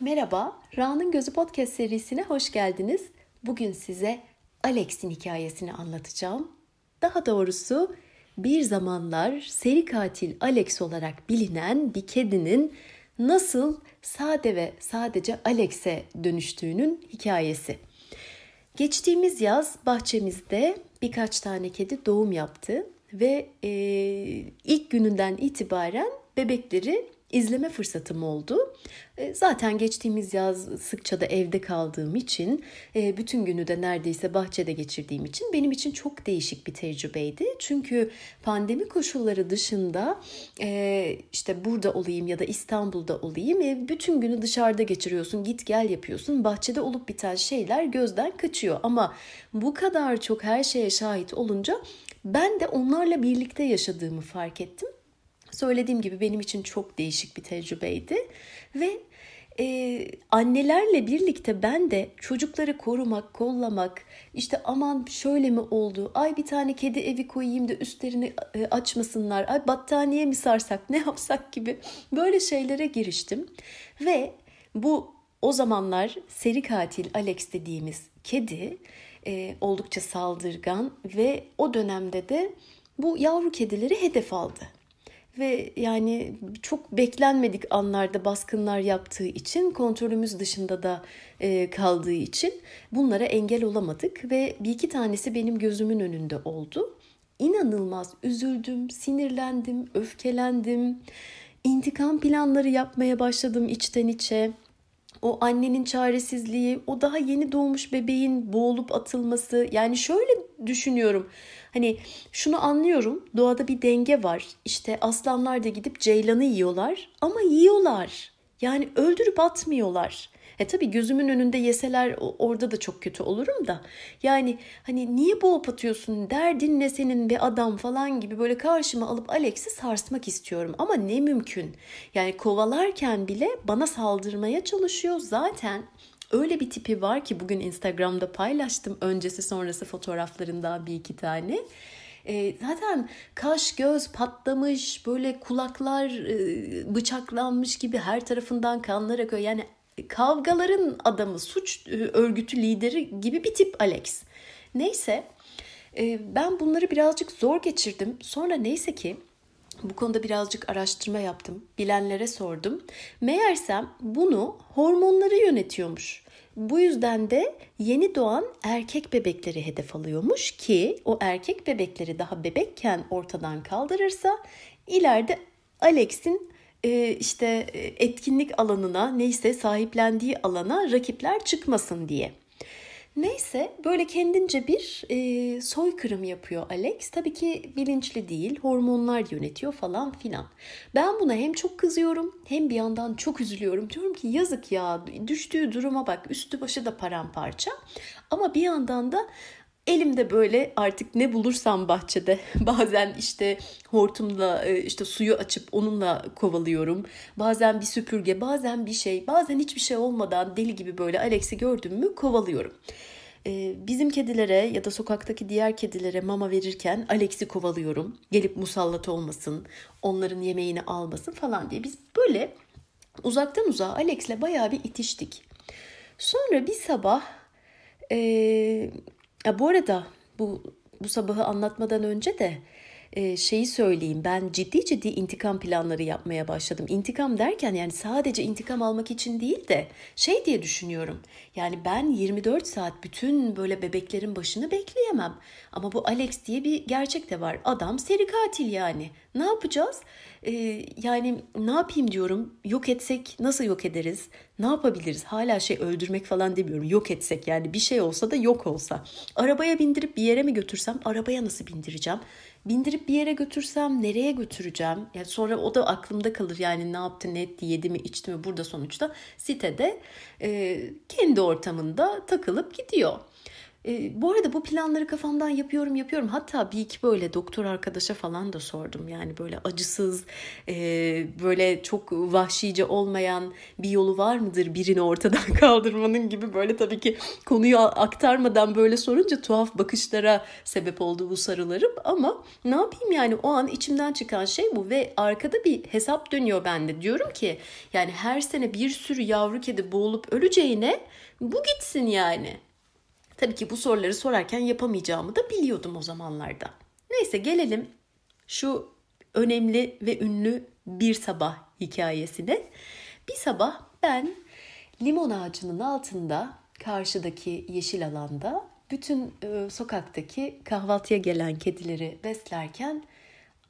Merhaba, Ra'nın Gözü Podcast serisine hoş geldiniz. Bugün size Alex'in hikayesini anlatacağım. Daha doğrusu bir zamanlar seri katil Alex olarak bilinen bir kedinin nasıl sade ve sadece Alex'e dönüştüğünün hikayesi. Geçtiğimiz yaz bahçemizde birkaç tane kedi doğum yaptı ve e, ilk gününden itibaren bebekleri izleme fırsatım oldu. E, zaten geçtiğimiz yaz sıkça da evde kaldığım için, e, bütün günü de neredeyse bahçede geçirdiğim için benim için çok değişik bir tecrübeydi. Çünkü pandemi koşulları dışında e, işte burada olayım ya da İstanbul'da olayım, bütün günü dışarıda geçiriyorsun, git gel yapıyorsun. Bahçede olup biten şeyler gözden kaçıyor ama bu kadar çok her şeye şahit olunca ben de onlarla birlikte yaşadığımı fark ettim Söylediğim gibi benim için çok değişik bir tecrübeydi ve e, annelerle birlikte ben de çocukları korumak, kollamak, işte aman şöyle mi oldu, ay bir tane kedi evi koyayım da üstlerini e, açmasınlar, ay battaniye mi sarsak, ne yapsak gibi böyle şeylere giriştim. Ve bu o zamanlar seri katil Alex dediğimiz kedi e, oldukça saldırgan ve o dönemde de bu yavru kedileri hedef aldı ve yani çok beklenmedik anlarda baskınlar yaptığı için kontrolümüz dışında da e, kaldığı için bunlara engel olamadık ve bir iki tanesi benim gözümün önünde oldu. İnanılmaz üzüldüm, sinirlendim, öfkelendim. İntikam planları yapmaya başladım içten içe o annenin çaresizliği, o daha yeni doğmuş bebeğin boğulup atılması. Yani şöyle düşünüyorum. Hani şunu anlıyorum. Doğada bir denge var. İşte aslanlar da gidip ceylanı yiyorlar ama yiyorlar. Yani öldürüp atmıyorlar. E tabii gözümün önünde yeseler orada da çok kötü olurum da. Yani hani niye boğup atıyorsun derdin ne senin bir adam falan gibi böyle karşıma alıp Alex'i sarsmak istiyorum. Ama ne mümkün. Yani kovalarken bile bana saldırmaya çalışıyor zaten. Öyle bir tipi var ki bugün Instagram'da paylaştım öncesi sonrası fotoğraflarından bir iki tane. E, zaten kaş göz patlamış böyle kulaklar e, bıçaklanmış gibi her tarafından kanlar akıyor. Yani kavgaların adamı, suç e, örgütü lideri gibi bir tip Alex. Neyse e, ben bunları birazcık zor geçirdim. Sonra neyse ki bu konuda birazcık araştırma yaptım. Bilenlere sordum. Meğersem bunu hormonları yönetiyormuş. Bu yüzden de yeni doğan erkek bebekleri hedef alıyormuş ki o erkek bebekleri daha bebekken ortadan kaldırırsa ileride Alex'in e, işte e, etkinlik alanına neyse sahiplendiği alana rakipler çıkmasın diye. Neyse böyle kendince bir e, soykırım yapıyor Alex. Tabii ki bilinçli değil, hormonlar yönetiyor falan filan. Ben buna hem çok kızıyorum hem bir yandan çok üzülüyorum. Diyorum ki yazık ya düştüğü duruma bak üstü başı da paramparça. Ama bir yandan da Elimde böyle artık ne bulursam bahçede bazen işte hortumla e, işte suyu açıp onunla kovalıyorum. Bazen bir süpürge, bazen bir şey, bazen hiçbir şey olmadan deli gibi böyle Alex'i gördüm mü kovalıyorum. E, bizim kedilere ya da sokaktaki diğer kedilere mama verirken Alex'i kovalıyorum. Gelip musallat olmasın, onların yemeğini almasın falan diye. Biz böyle uzaktan uzağa Alex'le bayağı bir itiştik. Sonra bir sabah e, ya bu arada bu bu sabahı anlatmadan önce de e, şeyi söyleyeyim. Ben ciddi ciddi intikam planları yapmaya başladım. İntikam derken yani sadece intikam almak için değil de şey diye düşünüyorum. Yani ben 24 saat bütün böyle bebeklerin başını bekleyemem. Ama bu Alex diye bir gerçek de var. Adam seri katil yani. Ne yapacağız? e, yani ne yapayım diyorum yok etsek nasıl yok ederiz ne yapabiliriz hala şey öldürmek falan demiyorum yok etsek yani bir şey olsa da yok olsa arabaya bindirip bir yere mi götürsem arabaya nasıl bindireceğim bindirip bir yere götürsem nereye götüreceğim yani sonra o da aklımda kalır yani ne yaptı ne etti yedi mi içti mi burada sonuçta sitede e, kendi ortamında takılıp gidiyor e, bu arada bu planları kafamdan yapıyorum yapıyorum. Hatta bir iki böyle doktor arkadaşa falan da sordum. Yani böyle acısız, e, böyle çok vahşice olmayan bir yolu var mıdır birini ortadan kaldırmanın gibi böyle tabii ki konuyu aktarmadan böyle sorunca tuhaf bakışlara sebep oldu bu sarılarım. Ama ne yapayım yani o an içimden çıkan şey bu ve arkada bir hesap dönüyor bende. Diyorum ki yani her sene bir sürü yavru kedi boğulup öleceğine bu gitsin yani. Tabii ki bu soruları sorarken yapamayacağımı da biliyordum o zamanlarda. Neyse gelelim şu önemli ve ünlü bir sabah hikayesine. Bir sabah ben limon ağacının altında karşıdaki yeşil alanda bütün e, sokaktaki kahvaltıya gelen kedileri beslerken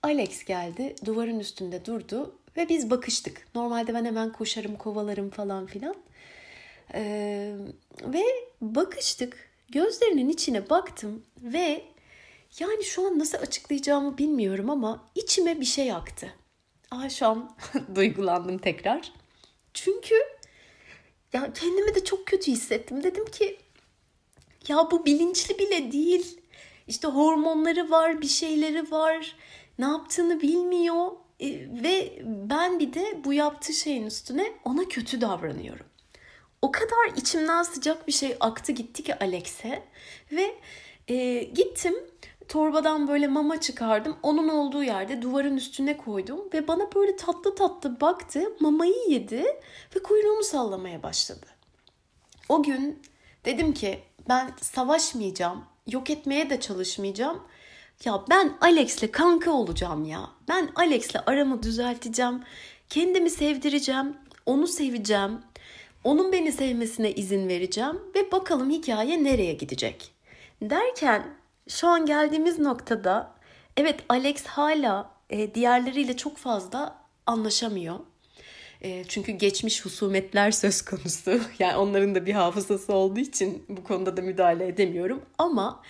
Alex geldi, duvarın üstünde durdu ve biz bakıştık. Normalde ben hemen koşarım, kovalarım falan filan. Ee, ve bakıştık Gözlerinin içine baktım ve yani şu an nasıl açıklayacağımı bilmiyorum ama içime bir şey aktı. Aa duygulandım tekrar. Çünkü ya kendimi de çok kötü hissettim. Dedim ki ya bu bilinçli bile değil. İşte hormonları var, bir şeyleri var. Ne yaptığını bilmiyor. E, ve ben bir de bu yaptığı şeyin üstüne ona kötü davranıyorum o kadar içimden sıcak bir şey aktı gitti ki Alex'e ve e, gittim torbadan böyle mama çıkardım. Onun olduğu yerde duvarın üstüne koydum ve bana böyle tatlı tatlı baktı, mamayı yedi ve kuyruğunu sallamaya başladı. O gün dedim ki ben savaşmayacağım, yok etmeye de çalışmayacağım. Ya ben Alex'le kanka olacağım ya. Ben Alex'le aramı düzelteceğim. Kendimi sevdireceğim, onu seveceğim. Onun beni sevmesine izin vereceğim ve bakalım hikaye nereye gidecek. Derken şu an geldiğimiz noktada evet Alex hala e, diğerleriyle çok fazla anlaşamıyor. E, çünkü geçmiş husumetler söz konusu. Yani onların da bir hafızası olduğu için bu konuda da müdahale edemiyorum. Ama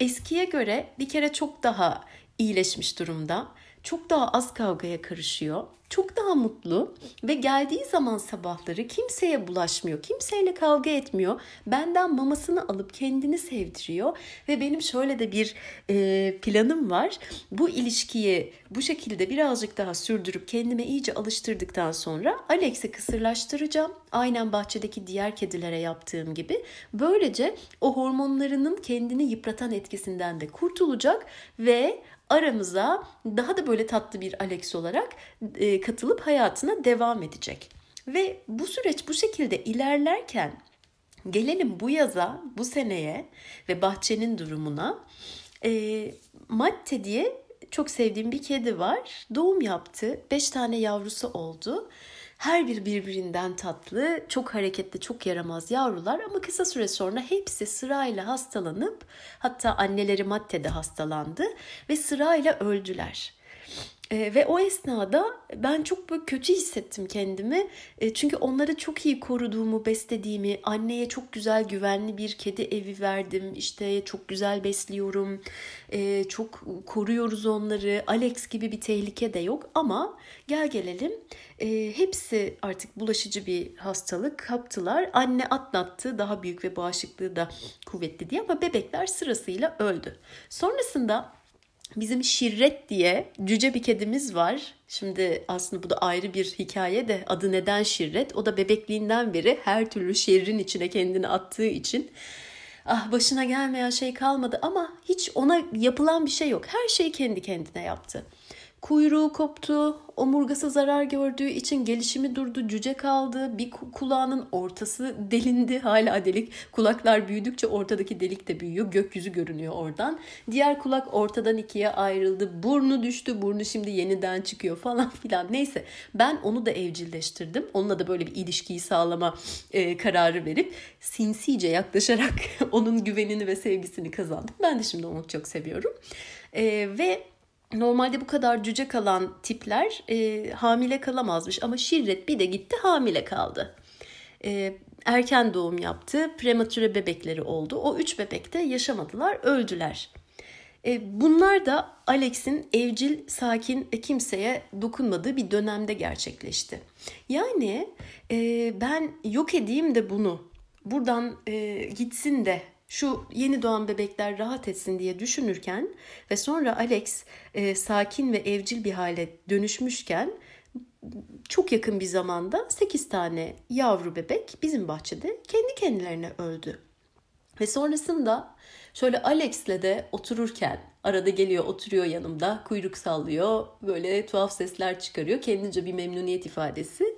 eskiye göre bir kere çok daha iyileşmiş durumda çok daha az kavgaya karışıyor. Çok daha mutlu ve geldiği zaman sabahları kimseye bulaşmıyor. Kimseyle kavga etmiyor. Benden mamasını alıp kendini sevdiriyor. Ve benim şöyle de bir e, planım var. Bu ilişkiyi bu şekilde birazcık daha sürdürüp kendime iyice alıştırdıktan sonra Alex'i kısırlaştıracağım. Aynen bahçedeki diğer kedilere yaptığım gibi. Böylece o hormonlarının kendini yıpratan etkisinden de kurtulacak ve aramıza daha da böyle tatlı bir Alex olarak e, katılıp hayatına devam edecek. Ve bu süreç bu şekilde ilerlerken gelelim bu yaza, bu seneye ve bahçenin durumuna. E, Matte diye çok sevdiğim bir kedi var. Doğum yaptı. 5 tane yavrusu oldu. Her bir birbirinden tatlı, çok hareketli, çok yaramaz yavrular ama kısa süre sonra hepsi sırayla hastalanıp hatta anneleri maddede hastalandı ve sırayla öldüler. E, ve o esnada ben çok böyle kötü hissettim kendimi. E, çünkü onları çok iyi koruduğumu, beslediğimi, anneye çok güzel güvenli bir kedi evi verdim. İşte çok güzel besliyorum. E, çok koruyoruz onları. Alex gibi bir tehlike de yok ama gel gelelim e, hepsi artık bulaşıcı bir hastalık kaptılar. Anne atlattı daha büyük ve bağışıklığı da kuvvetli diye ama bebekler sırasıyla öldü. Sonrasında Bizim Şirret diye cüce bir kedimiz var. Şimdi aslında bu da ayrı bir hikaye de adı neden Şirret? O da bebekliğinden beri her türlü şehrin içine kendini attığı için ah başına gelmeyen şey kalmadı ama hiç ona yapılan bir şey yok. Her şeyi kendi kendine yaptı. Kuyruğu koptu, omurgası zarar gördüğü için gelişimi durdu, cüce kaldı, bir kulağının ortası delindi, hala delik. Kulaklar büyüdükçe ortadaki delik de büyüyor, gökyüzü görünüyor oradan. Diğer kulak ortadan ikiye ayrıldı, burnu düştü, burnu şimdi yeniden çıkıyor falan filan. Neyse ben onu da evcilleştirdim. Onunla da böyle bir ilişkiyi sağlama e, kararı verip sinsice yaklaşarak onun güvenini ve sevgisini kazandım. Ben de şimdi onu çok seviyorum. E, ve Normalde bu kadar cüce kalan tipler e, hamile kalamazmış ama Şirret bir de gitti hamile kaldı. E, erken doğum yaptı, prematüre bebekleri oldu. O üç bebek de yaşamadılar, öldüler. E, bunlar da Alex'in evcil, sakin, e, kimseye dokunmadığı bir dönemde gerçekleşti. Yani e, ben yok edeyim de bunu, buradan e, gitsin de şu yeni doğan bebekler rahat etsin diye düşünürken ve sonra Alex e, sakin ve evcil bir hale dönüşmüşken çok yakın bir zamanda 8 tane yavru bebek bizim bahçede kendi kendilerine öldü. Ve sonrasında şöyle Alex'le de otururken arada geliyor oturuyor yanımda kuyruk sallıyor böyle tuhaf sesler çıkarıyor kendince bir memnuniyet ifadesi.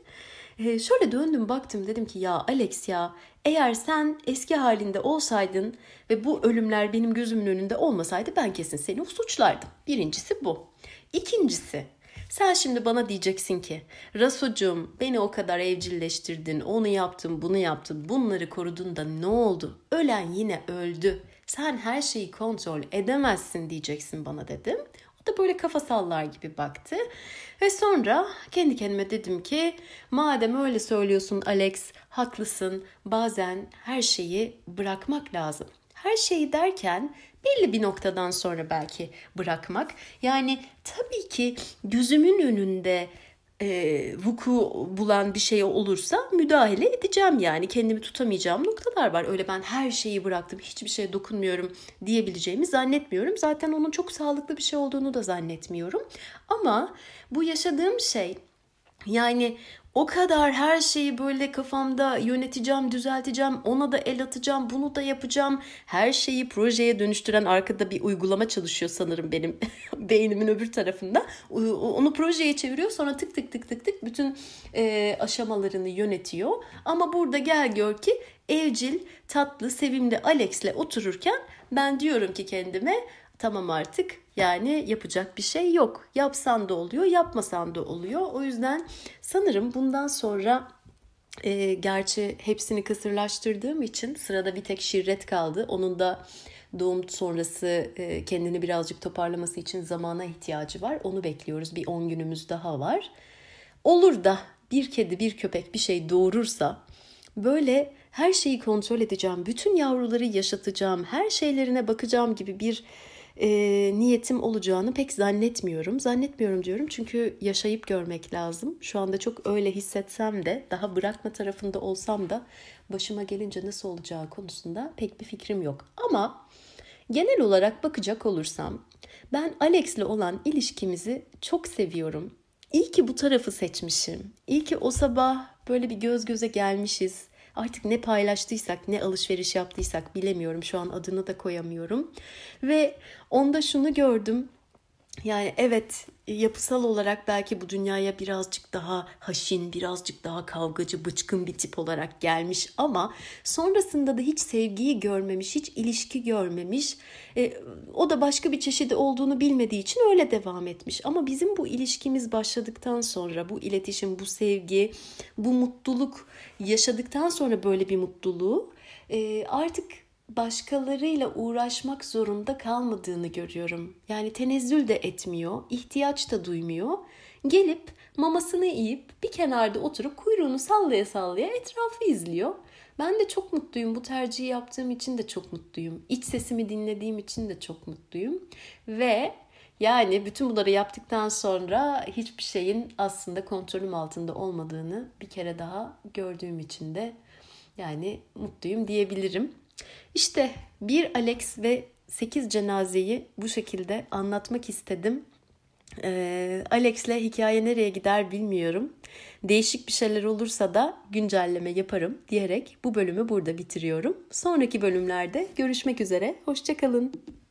E, şöyle döndüm baktım dedim ki ya Alex ya eğer sen eski halinde olsaydın ve bu ölümler benim gözümün önünde olmasaydı ben kesin seni suçlardım. Birincisi bu. İkincisi sen şimdi bana diyeceksin ki Rasucuğum beni o kadar evcilleştirdin, onu yaptın, bunu yaptın, bunları korudun da ne oldu? Ölen yine öldü. Sen her şeyi kontrol edemezsin diyeceksin bana dedim da böyle kafa sallar gibi baktı. Ve sonra kendi kendime dedim ki madem öyle söylüyorsun Alex haklısın bazen her şeyi bırakmak lazım. Her şeyi derken belli bir noktadan sonra belki bırakmak. Yani tabii ki gözümün önünde e, vuku bulan bir şey olursa müdahale edeceğim yani kendimi tutamayacağım noktalar var. Öyle ben her şeyi bıraktım hiçbir şeye dokunmuyorum diyebileceğimi zannetmiyorum. Zaten onun çok sağlıklı bir şey olduğunu da zannetmiyorum. Ama bu yaşadığım şey yani o kadar her şeyi böyle kafamda yöneteceğim, düzelteceğim, ona da el atacağım, bunu da yapacağım. Her şeyi projeye dönüştüren arkada bir uygulama çalışıyor sanırım benim beynimin öbür tarafında. Onu projeye çeviriyor sonra tık tık tık tık tık bütün e, aşamalarını yönetiyor. Ama burada gel gör ki evcil, tatlı, sevimli Alex'le otururken ben diyorum ki kendime tamam artık yani yapacak bir şey yok. Yapsan da oluyor, yapmasan da oluyor. O yüzden sanırım bundan sonra e, gerçi hepsini kısırlaştırdığım için sırada bir tek şirret kaldı. Onun da doğum sonrası e, kendini birazcık toparlaması için zamana ihtiyacı var. Onu bekliyoruz. Bir 10 günümüz daha var. Olur da bir kedi, bir köpek bir şey doğurursa böyle her şeyi kontrol edeceğim, bütün yavruları yaşatacağım, her şeylerine bakacağım gibi bir e, niyetim olacağını pek zannetmiyorum. Zannetmiyorum diyorum çünkü yaşayıp görmek lazım. Şu anda çok öyle hissetsem de daha bırakma tarafında olsam da başıma gelince nasıl olacağı konusunda pek bir fikrim yok. Ama genel olarak bakacak olursam ben Alex'le olan ilişkimizi çok seviyorum. İyi ki bu tarafı seçmişim. İyi ki o sabah böyle bir göz göze gelmişiz. Artık ne paylaştıysak, ne alışveriş yaptıysak bilemiyorum. Şu an adını da koyamıyorum. Ve onda şunu gördüm. Yani evet yapısal olarak belki bu dünyaya birazcık daha haşin, birazcık daha kavgacı, bıçkın bir tip olarak gelmiş ama sonrasında da hiç sevgiyi görmemiş, hiç ilişki görmemiş. E, o da başka bir çeşidi olduğunu bilmediği için öyle devam etmiş. Ama bizim bu ilişkimiz başladıktan sonra bu iletişim, bu sevgi, bu mutluluk yaşadıktan sonra böyle bir mutluluğu e, artık başkalarıyla uğraşmak zorunda kalmadığını görüyorum. Yani tenezzül de etmiyor, ihtiyaç da duymuyor. Gelip mamasını yiyip bir kenarda oturup kuyruğunu sallaya sallaya etrafı izliyor. Ben de çok mutluyum. Bu tercihi yaptığım için de çok mutluyum. İç sesimi dinlediğim için de çok mutluyum. Ve yani bütün bunları yaptıktan sonra hiçbir şeyin aslında kontrolüm altında olmadığını bir kere daha gördüğüm için de yani mutluyum diyebilirim. İşte bir Alex ve 8 cenazeyi bu şekilde anlatmak istedim. Ee, Alex'le hikaye nereye gider bilmiyorum. Değişik bir şeyler olursa da güncelleme yaparım diyerek bu bölümü burada bitiriyorum. Sonraki bölümlerde görüşmek üzere. Hoşçakalın.